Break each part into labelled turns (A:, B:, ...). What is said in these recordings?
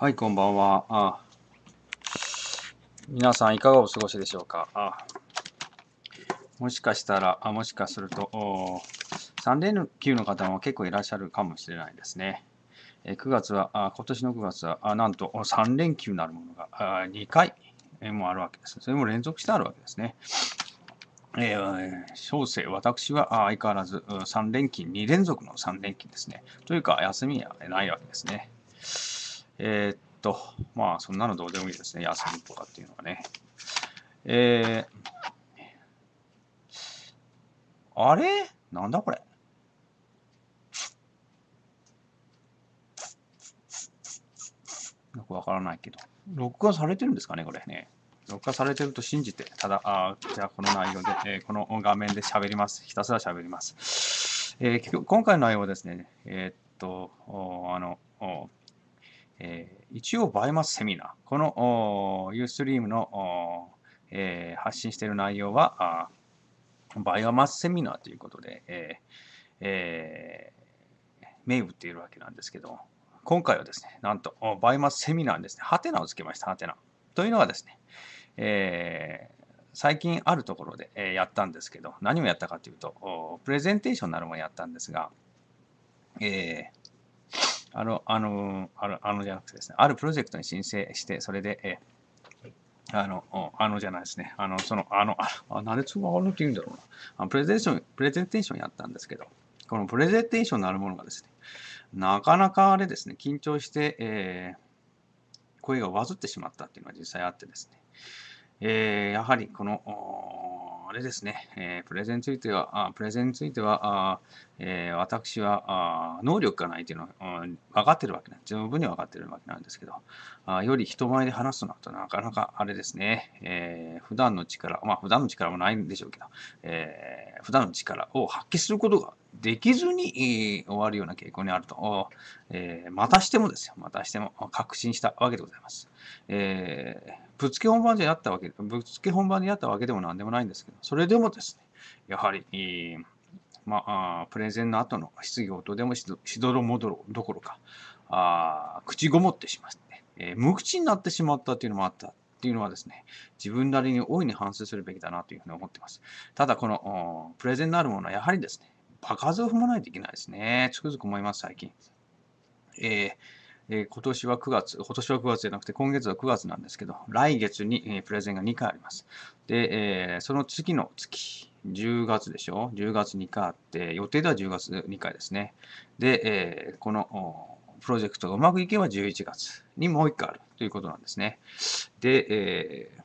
A: はい、こんばんは。あ皆さん、いかがお過ごしでしょうか。あもしかしたら、あもしかすると、3連休の方も結構いらっしゃるかもしれないですね。え9月はあ、今年の9月は、あなんと3連休なるものがあ2回もあるわけです。それも連続してあるわけですね。えー、小生、私は相変わらず3連勤、2連続の3連勤ですね。というか、休みはないわけですね。えー、っと、まあ、そんなのどうでもいいですね。休みとかっていうのはね。えー、あれなんだこれよくわからないけど。録画されてるんですかね、これね。録画されてると信じて、ただ、あじゃあこの内容で、えー、この画面で喋ります。ひたすら喋ります。えー、今回の内容はですね、えー、っと、あの、えー、一応バイマスセミナー、このユーストリームの、えー、発信している内容は、バイオマスセミナーということで、えーえー、名打っているわけなんですけども、今回はですね、なんと、バイマスセミナーですね、ハテナをつけました、ハテナ。というのはですね、えー、最近あるところで、えやったんですけど、何をやったかというと、プレゼンテーションなるもやったんですが、えー、あの、あの、あの、あのじゃなくてですね、あるプロジェクトに申請して、それで、えあの、あのじゃないですね、あの、その、あの、あ、なんでそのあのって言うんだろうな。あのプレゼンション、プレゼンテーションやったんですけど、このプレゼンテーションのあるものがですね、なかなかあれですね、緊張して、えー、声がわずってしまったっていうのは実際あってですね、えー、やはりこの、あれですね、えー、プレゼンについては、あプレゼンについては、あえー、私はあ能力がないというのは、うん、分かってるわけね、ん、十分に分かってるわけなんですけど、あより人前で話すとなると、なかなかあれですね、えー、普段の力、まあ普段の力もないんでしょうけど、えー、普段の力を発揮することができずに、終わるような傾向にあると、えー、またしてもですよ、またしても確信したわけでございます。えー、ぶつけ本番であったわけ、ぶつけ本番であったわけでも何でもないんですけど、それでもですね、やはり、えー、まあ、プレゼンの後の質疑応答でもしどろもどろどころか、あ口ごもってしまって、えー、無口になってしまったというのもあった。っていうのはですね、自分なりに大いに反省するべきだなというふうに思っています。ただ、このプレゼンになるものはやはりですね、場数を踏まないといけないですね。つくづく思います、最近。えー、えー、今年は9月、今年は9月じゃなくて、今月は9月なんですけど、来月に、えー、プレゼンが2回あります。で、えー、その次の月、10月でしょ ?10 月2回あって、予定では10月2回ですね。で、えー、この、プロジェクトがうまくいけば11月にもう1回あるということなんですね。で、えー、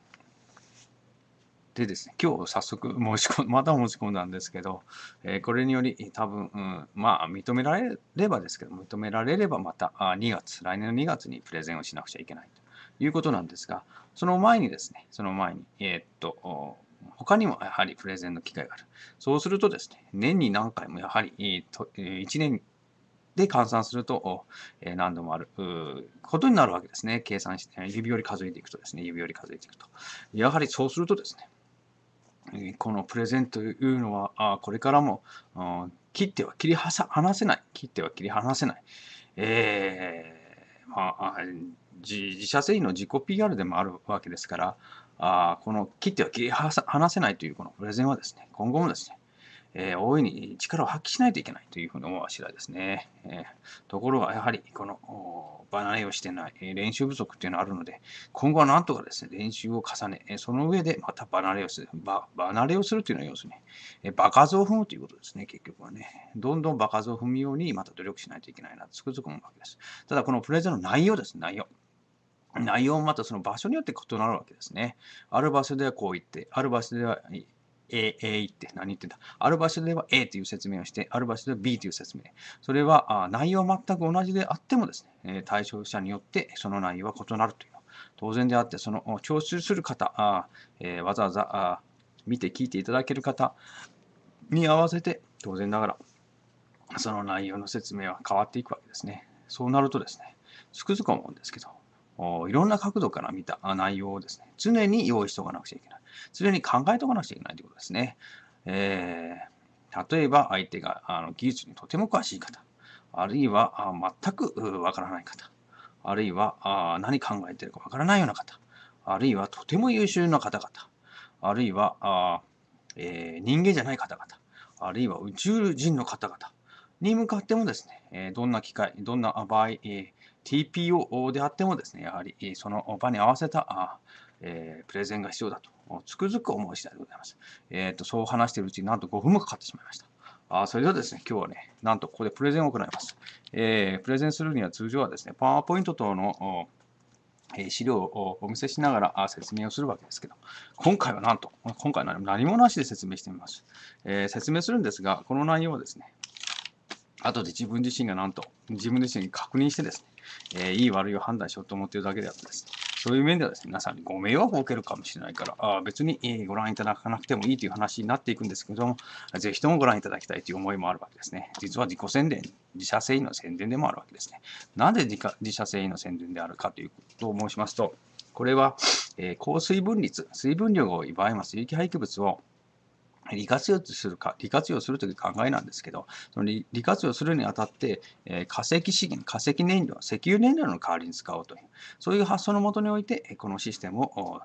A: でですね、今日早速申し込ん、また申し込んだんですけど、えー、これにより多分、うん、まあ認められればですけど、認められればまたあ2月、来年の2月にプレゼンをしなくちゃいけないということなんですが、その前にですね、その前に、えー、っと、他にもやはりプレゼンの機会がある。そうするとですね、年に何回もやはり、1年で換算すると何度もあることになるわけですね。計算して、指折り数えていくとですね、指折り数えていくと。やはりそうするとですね、このプレゼンというのは、これからも、切っては切り離せない。切っては切り離せない。えー、まあ、自社製品の自己 PR でもあるわけですから、あこの切っては切り離せないというこのプレゼンはですね、今後もですね、えー、大いに力を発揮しないといけないというふうに思うしらですね。えー、ところが、やはり、この、バナナをしてない、え練習不足というのはあるので、今後はなんとかですね、練習を重ね、えその上でまたバナナをする、バナナをするというのは要するに、え場数を踏むということですね、結局はね。どんどん場数を踏むように、また努力しないといけないな、つくづく思うわけです。ただ、このプレゼンの内容です、内容。内容もまたその場所によって異なるわけですね。ある場所ではこう言って、ある場所では A、A って何言ってたある場所では A という説明をして、ある場所では B という説明。それは、あ内容は全く同じであってもですね、対象者によってその内容は異なるというのは当然であって、その聴取する方、あえー、わざわざあ見て聞いていただける方に合わせて、当然ながら、その内容の説明は変わっていくわけですね。そうなるとですね、つくづく思うんですけど、いろんな角度から見た内容をですね、常に用意しておかなくちゃいけない。常に考えておかなくちゃいけないということですね。えー、例えば相手があの技術にとても詳しい方、あるいはあ全くわからない方、あるいはあ何考えているかわからないような方、あるいはとても優秀な方々、あるいはあ、えー、人間じゃない方々、あるいは宇宙人の方々に向かってもですね、どんな機会、どんな場合、えー TPO であってもですね、やはりその場に合わせたえー、プレゼンが必要だと、つくづく思う次第でございます。えっ、ー、と、そう話しているうちになんと5分もかかってしまいました。あそれではですね、今日はね、なんとここでプレゼンを行います。えー、プレゼンするには通常はですね、パワーポイント等の資料をお見せしながら説明をするわけですけど、今回はなんと、今回は何もなしで説明してみます。え説明するんですが、この内容はですね、後で自分自身がなんと、自分自身に確認してですね、えー、いい悪いを判断しようと思っているだけであってです。そういう面ではですね、皆さんにご迷惑を受けるかもしれないから、あ別に、えー、ご覧いただかなくてもいいという話になっていくんですけども、ぜひともご覧いただきたいという思いもあるわけですね。実は自己宣伝、自社繊維の宣伝でもあるわけですね。なぜ自自社繊維の宣伝であるかということを申しますと、これは、えー、水分率、水分量が多い場合は水廃棄物を利活用するか、利活用するという考えなんですけど、その利活用するにあたって、えー、化石資源、化石燃料、石油燃料の代わりに使おうという、そういう発想のもとにおいて、このシステムを、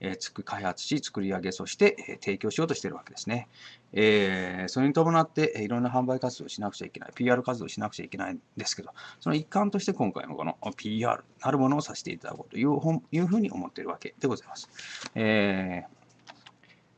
A: えー、つく開発し、作り上げ、そして、えー、提供しようとしているわけですね。えー、それに伴って、いろんな販売活動をしなくちゃいけない、PR 活動をしなくちゃいけないんですけど、その一環として今回のこの PR なるものをさせていただこうといういうふうに思っているわけでございます。えー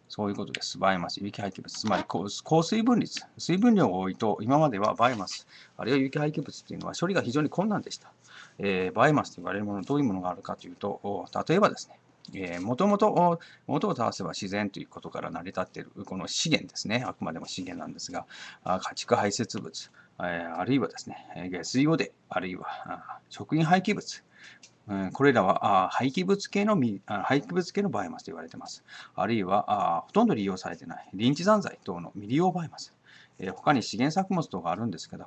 A: そういうことです。バイマス、有機廃棄物。つまり、高水分率。水分量が多いと、今まではバイマス、あるいは有機廃棄物というのは処理が非常に困難でした。えー、バイマスと言われるもの、どういうものがあるかというと、例えばですね、えもともと元を倒せば自然ということから成り立っているこの資源ですね、あくまでも資源なんですが、家畜排泄物、えあるいはですね、下水汚泥、あるいは食品廃棄物、これらはあ廃棄物系のあ廃棄物系のバイオマスと言われています。あるいはあほとんど利用されていない臨時残材等の未利用バイオマス。え他に資源作物等があるんですけど、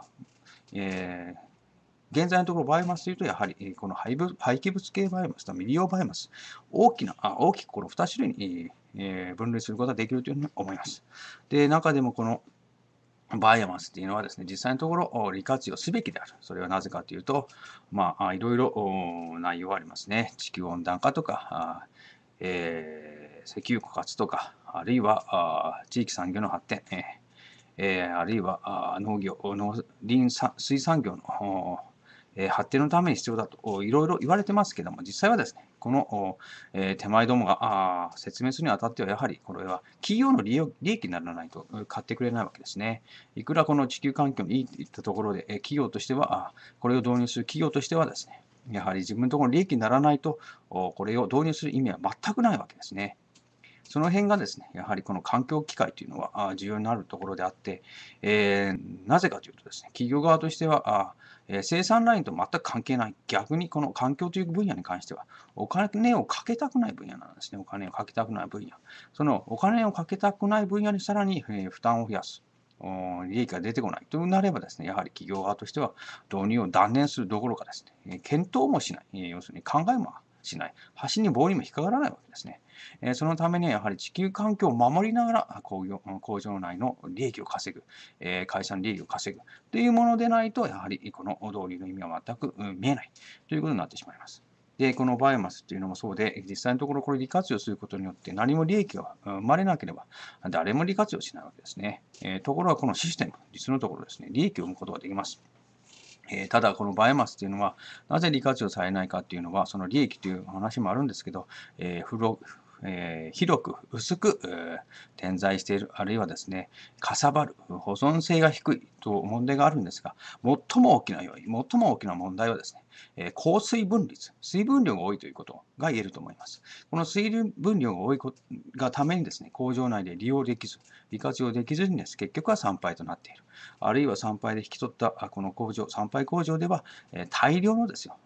A: えー、現在のところバイオマスというと、やはりこの廃棄物系バイオマスと未利用バイオマス、大きな、あ大きくこの2種類に分類することができるというふうに思います。で、中でもこのバイアマスっていうのはですね、実際のところ利活用すべきである。それはなぜかというと、まあ、いろいろ内容はありますね。地球温暖化とか、えー、石油枯渇とか、あるいは地域産業の発展、えー、あるいは農業、農林水産業の発展のために必要だといろいろ言われてますけども、実際はですね、この、え手前どもがあ説明するにあたっては、やはりこれは企業の利益にならないと買ってくれないわけですね。いくらこの地球環境にいいといったところで、え企業としてはあ、これを導入する企業としてはですね、やはり自分のところの利益にならないと、これを導入する意味は全くないわけですね。その辺がですね、やはりこの環境機会というのは重要になるところであって、えー、なぜかというとですね、企業側としては、あえ生産ラインと全く関係ない、逆にこの環境という分野に関しては、お金をかけたくない分野なんですね、お金をかけたくない分野。そのお金をかけたくない分野にさらに、え負担を増やす。利益が出てこないとなればですね、やはり企業側としては導入を断念するどころかですね、検討もしない、要するに考えもしない。橋に棒にも引っかからないわけですね。えそのためにはやはり地球環境を守りながら工業工場内の利益を稼ぐ、え会社の利益を稼ぐというものでないと、やはりこの道理の意味は全く見えないということになってしまいます。で、このバイオマスというのもそうで、実際のところこれ利活用することによって何も利益が生まれなければ、誰も利活用しないわけですね。えところがこのシステム、実のところですね、利益を生むことができます。えただ、このバイオマスというのは、なぜ利活用されないかというのは、その利益という話もあるんですけど、えーえ広く、薄く、点在している、あるいはですね、かさばる、保存性が低いと問題があるんですが、最も大きな要因、最も大きな問題はですね、え降水分率、水分量が多いということが言えると思います。この水分量が多いがためにですね、工場内で利用できず、利活用できずにです、ね、結局は産廃となっている。あるいは産廃で引き取ったこの工場、産廃工場では、え大量のですよ、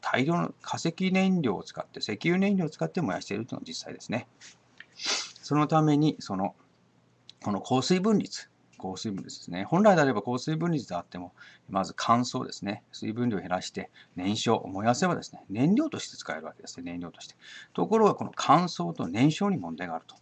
A: 大量の化石燃料を使って、石油燃料を使って燃やしているというのが実際ですね。そのために、その、この降水分率、降水分率ですね。本来であれば降水分率であっても、まず乾燥ですね。水分量を減らして、燃焼、燃やせばですね、燃料として使えるわけですね。燃料として。ところが、この乾燥と燃焼に問題があると。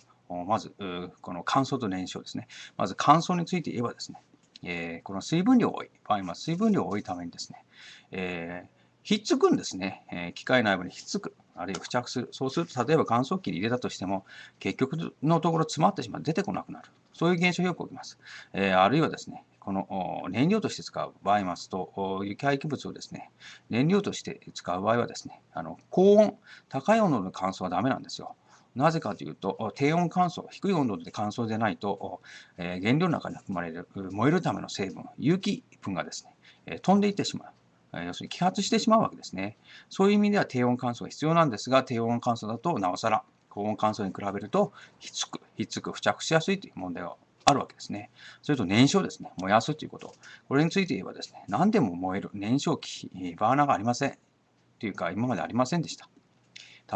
A: まず、この乾燥と燃焼ですね。まず乾燥について言えばですね、えー、この水分量多い、場合は水分量多いためにですね、えー、ひっつくんですね、えー、機械内部にひっつく。あるいは付着する。そうすると、例えば乾燥機に入れたとしても、結局のところ詰まってしまう。出てこなくなる。そういう現象がよく起きます。えー、あるいはですね、この燃料として使うバイマスと有機廃棄物をですね、燃料として使う場合はですね、あの高温、高い温度の乾燥はダメなんですよ。なぜかというと、低温乾燥、低い温度で乾燥でないと、えー、原料の中に含まれる燃えるための成分、有機分がですね、飛んでいってしまう。要するに揮発してしまうわけですね。そういう意味では低温乾燥が必要なんですが、低温乾燥だとなおさら、高温乾燥に比べると、ひっつく、ひっつく、付着しやすいという問題があるわけですね。それと燃焼ですね。燃やすということ。これについて言えばですね、何でも燃える燃焼器、バーナーがありません。というか、今までありませんでした。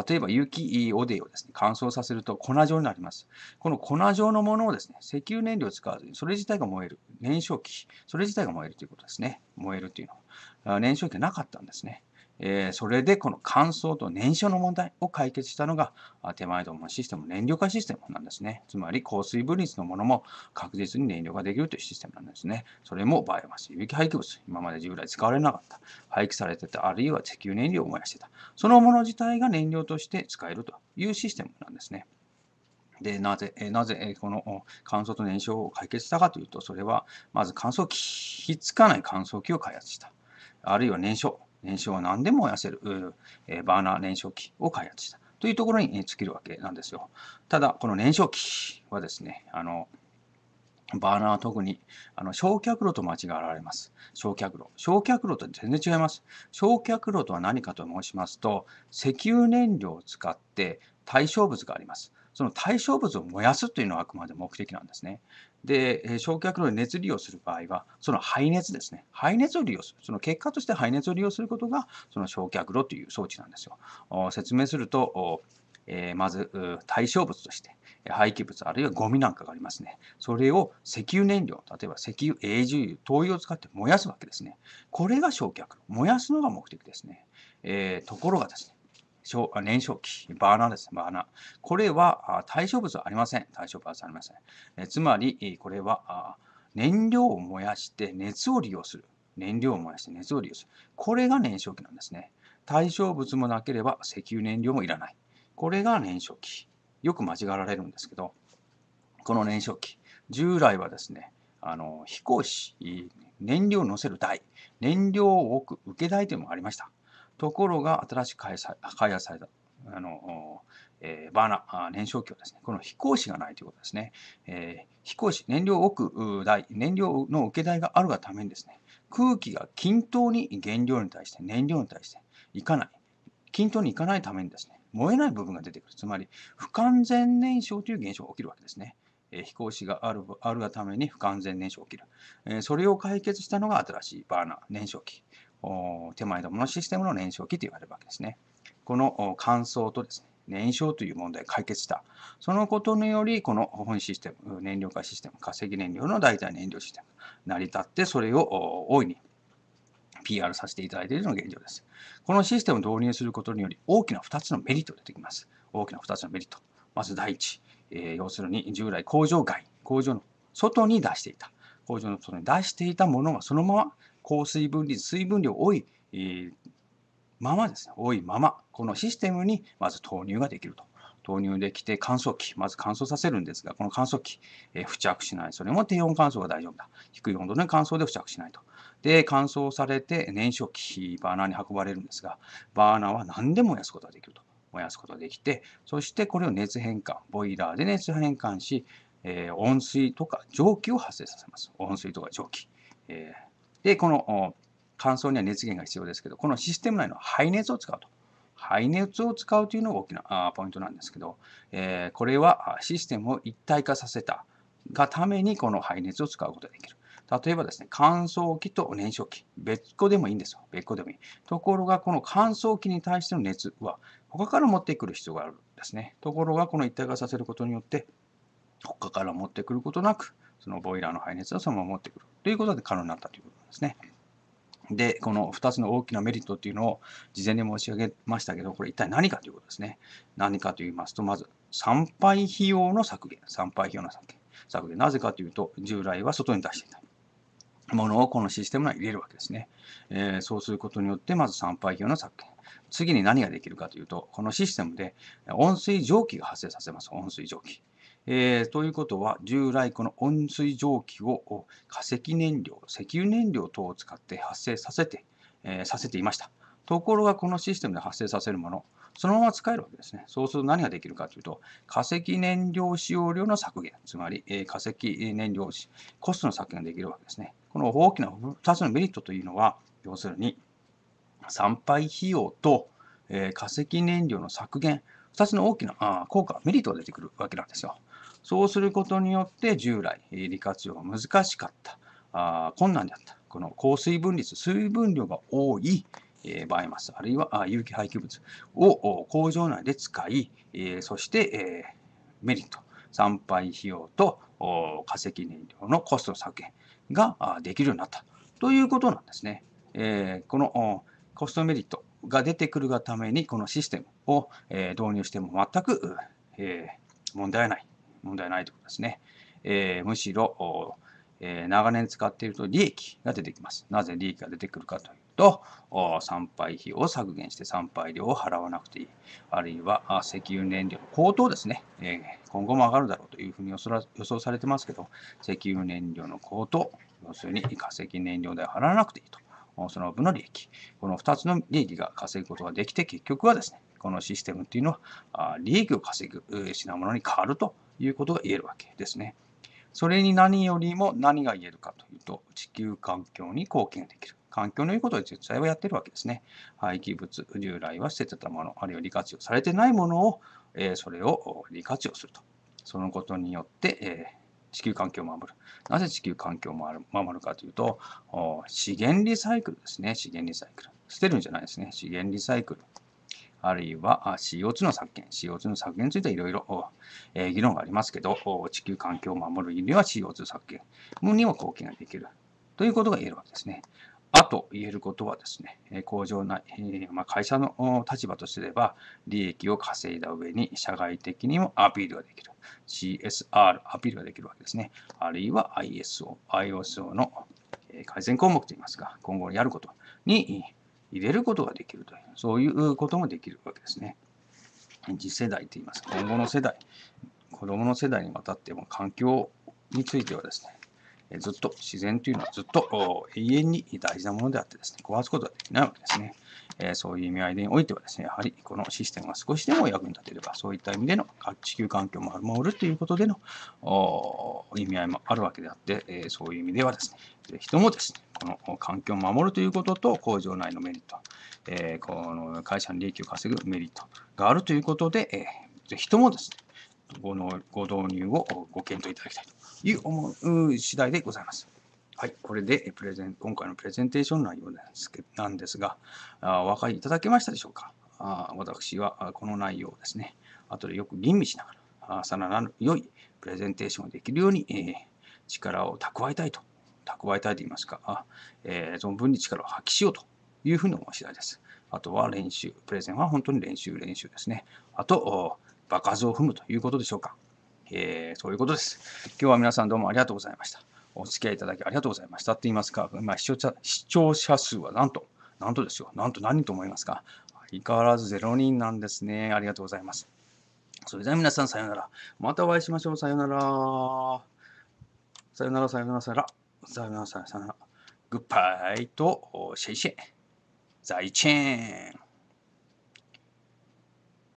A: 例えば有機オデイをですね、乾燥させると粉状になります。この粉状のものをですね、石油燃料を使わずに、それ自体が燃える。燃焼器、それ自体が燃えるということですね。燃えるというのは。燃焼機がなかったんですね。えそれでこの乾燥と燃焼の問題を解決したのが手前どものシステム燃料化システムなんですね。つまり降水分率のものも確実に燃料化できるというシステムなんですね。それもバイオマス、有機廃棄物、今まで従来使われなかった、廃棄されてた、あるいは石油燃料を燃やしてた、そのもの自体が燃料として使えるというシステムなんですね。で、なぜ、なぜ、この乾燥と燃焼を解決したかというと、それは、まず乾燥機、ひっつかない乾燥機を開発した。あるいは燃焼、燃焼は何でも燃やせる、えバーナー燃焼機を開発したというところに尽きるわけなんですよ。ただ、この燃焼機はですね、あの、バーナーは特に、あの、焼却炉と間違われます。焼却炉。焼却炉と全然違います。焼却炉とは何かと申しますと、石油燃料を使って対象物があります。その対象物を燃やすというのはあくまで目的なんですね。で、焼却炉で熱利用する場合は、その排熱ですね。排熱を利用する。その結果として排熱を利用することが、その焼却炉という装置なんですよ。説明すると、えまず対象物として、廃棄物あるいはゴミなんかがありますね。それを石油燃料、例えば石油、永住油、灯油を使って燃やすわけですね。これが焼却。炉。燃やすのが目的ですね。えところがですね、燃焼器、バーナーですね、バーナー。これは対象物はありません。対象物はありません。えつまり、これは燃料を燃やして熱を利用する。燃料を燃やして熱を利用する。これが燃焼器なんですね。対象物もなければ石油燃料もいらない。これが燃焼器。よく間違われるんですけど、この燃焼器、従来はですね、あの飛行士、燃料を乗せる台、燃料を置く受け台というのもありました。ところが、新しく開発された、あの、えー、バーナ、燃焼器はですね、この飛行士がないということですね。えー、飛行士、燃料置く台、燃料の受け台があるがためにですね、空気が均等に原料に対して、燃料に対していかない。均等にいかないためにですね、燃えない部分が出てくる。つまり、不完全燃焼という現象が起きるわけですね。えー、飛行士があるあるがために不完全燃焼が起きる、えー。それを解決したのが新しいバーナー、燃焼器。手前どものシステムの燃焼期と言われるわけですね。この乾燥とですね、燃焼という問題解決した。そのことにより、この本システム、燃料化システム、化石燃料の代替燃料システム、成り立って、それを大いに PR させていただいているのが現状です。このシステムを導入することにより、大きな2つのメリットが出てきます。大きな2つのメリット。まず第一、え要するに従来工場外、工場の外に出していた。工場の外に出していたものがそのまま高水分率、水分量多い、えー、ままですね、多いまま、このシステムにまず投入ができると。投入できて乾燥機、まず乾燥させるんですが、この乾燥機、えー、付着しない。それも低温乾燥が大丈夫だ。低い温度の乾燥で付着しないと。で、乾燥されて燃焼機、バーナーに運ばれるんですが、バーナーは何でも燃やすことができると。燃やすことができて、そしてこれを熱変換、ボイラーで熱変換し、えー、温水とか蒸気を発生させます。温水とか蒸気。えーで、この乾燥には熱源が必要ですけど、このシステム内の排熱を使うと。排熱を使うというのが大きなポイントなんですけど、えこれはシステムを一体化させたがためにこの排熱を使うことができる。例えばですね、乾燥機と燃焼機、別個でもいいんですよ。別個でもいい。ところが、この乾燥機に対しての熱は、他から持ってくる必要があるんですね。ところが、この一体化させることによって、他から持ってくることなく、そのボイラーの排熱はそのまま持ってくるということで可能になったということですね。で、この2つの大きなメリットっていうのを事前に申し上げましたけど、これ一体何かということですね。何かと言いますと、まず、参拝費用の削減。参拝費用の削減。削減。なぜかというと、従来は外に出していた。ものをこのシステム内に入れるわけですね。えー、そうすることによって、まず参拝費用の削減。次に何ができるかというと、このシステムで温水蒸気が発生させます。温水蒸気。えー、ということは、従来この温水蒸気を化石燃料、石油燃料等を使って発生させて、えー、させていました。ところがこのシステムで発生させるもの、そのまま使えるわけですね。そうすると何ができるかというと、化石燃料使用量の削減、つまり、えー、化石燃料コストの削減ができるわけですね。この大きな2つのメリットというのは、要するに、参拝費用と、えー、化石燃料の削減、2つの大きなあ効果、メリットが出てくるわけなんですよ。そうすることによって従来利活用が難しかったあ困難であったこの高水分率水分量が多いバイマスあるいは有機廃棄物を工場内で使いそしてメリット産廃費用と化石燃料のコスト削減ができるようになったということなんですね。このコストメリットが出てくるがためにこのシステムを導入しても全く問題ない問題ないということですね。えー、むしろ、えー、長年使っていると利益が出てきます。なぜ利益が出てくるかというと、参拝費を削減して参拝料を払わなくていい。あるいは石油燃料の高騰ですね、えー、今後も上がるだろうというふうに予想されてますけど、石油燃料の高騰、要するに化石燃料代払わなくていいと。その分の利益。この2つの利益が稼ぐことができて、結局はですね、このシステムっていうのは、利益を稼ぐ品物に変わるということが言えるわけですね。それに何よりも何が言えるかというと、地球環境に貢献できる。環境のいいことを実際はやってるわけですね。廃棄物、従来は捨ててたもの、あるいは利活用されてないものを、えー、それを利活用すると。そのことによって、えー、地球環境を守る。なぜ地球環境を守るかというと、資源リサイクルですね。資源リサイクル。捨てるんじゃないですね。資源リサイクル。あるいは CO2 の削減、CO2 の削減についてはいろいろ議論がありますけど、地球環境を守るには CO2 削減にも貢献ができるということが言えるわけですね。あと言えることはですね、工場内、まあ、会社の立場とすれば、利益を稼いだ上に、社外的にもアピールができる。CSR アピールができるわけですね。あるいは ISO、ISO の改善項目といいますか、今後やることに入れることができるという、そういうこともできるわけですね。次世代といいます。今後の世代、子供の世代にわたっても環境についてはですね、ずっと自然というのはずっと永遠に大事なものであってですね、壊すことはできないわけですね。えそういう意味合いにおいてはですね、やはりこのシステムが少しでも役に立てれば、そういった意味での地球環境を守るということでの意味合いもあるわけであって、えそういう意味ではですね、ぜひともですね、この環境を守るということと工場内のメリット、えこの会社の利益を稼ぐメリットがあるということで、えー、ぜひともですね、ご導入をご検討いただきたいという次第でございます。はい、これでプレゼン今回のプレゼンテーション内容ですけなんですが、あお分かりいただけましたでしょうかあ私はこの内容をですね、後でよく吟味しながら、あさらなる良いプレゼンテーションができるように、えー、力を蓄えたいと、蓄えたいと言いますか、あえー、存分に力を発揮しようというふうに思う次第です。あとは練習、プレゼンは本当に練習、練習ですね。あと、場数を踏むということでしょうか。えー、そういうことです。今日は皆さんどうもありがとうございました。お付き合いいただきありがとうございましたって言いますか、まあ、視聴者視聴者数はなんと、なんとですよ、なんと何人と思いますか。相変わらず0人なんですね。ありがとうございます。それでは皆さん、さようなら。またお会いしましょう。さようなら。さよなら、さよなら、さよなら。さよなら、さよなら。グッバイと、シェイシェイ。チェーン。